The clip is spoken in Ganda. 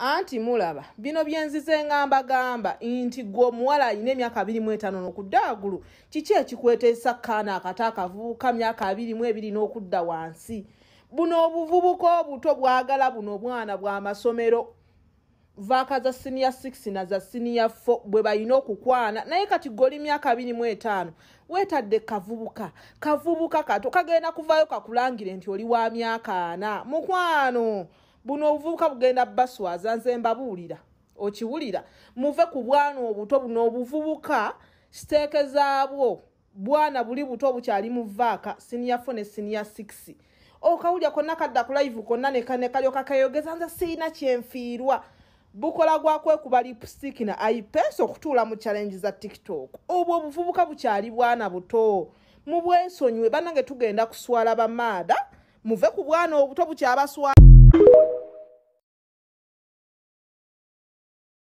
anti mulaba bino byenzize nga mbagamba nti gwe omuwala alina emyaka abiri muetaano n'okudda wagulu kiki ekikwetesa kaana akata akavubuka myaka abiri mu ebiri n'okudda wansi buno obuvubuka obuto bwagala buno obwana bw'amasomero vaaka za siniya 6 na za siniya 4 bwe balina okukwana naye kati gwe oli myaka abiri mu etaano weetadde kavubuka kavubuka kato kagenda kuvaayo kakulangire nti oli wa myaka ana mukwano buno obuvubuka bugenda baswaza nze mbabuulira okiwulira muve ku bwana obuto buno obuvubuka siteeke zaabwo bwana buli buto obukyali mu vaaka siniya fo ne siniya six okawulya konna kadda ku live konna nekanekalyoka keyogeza nze siina kyenfiirwa bukola gwakwekuba lipstik na ipense okutuula mu challenge za tiktok obwo obuvubuka bukyali bwana buto mu bwensonywe bannange tugenda kuswala bamaada muve ku bwana obuto bukyabaswala Thank you.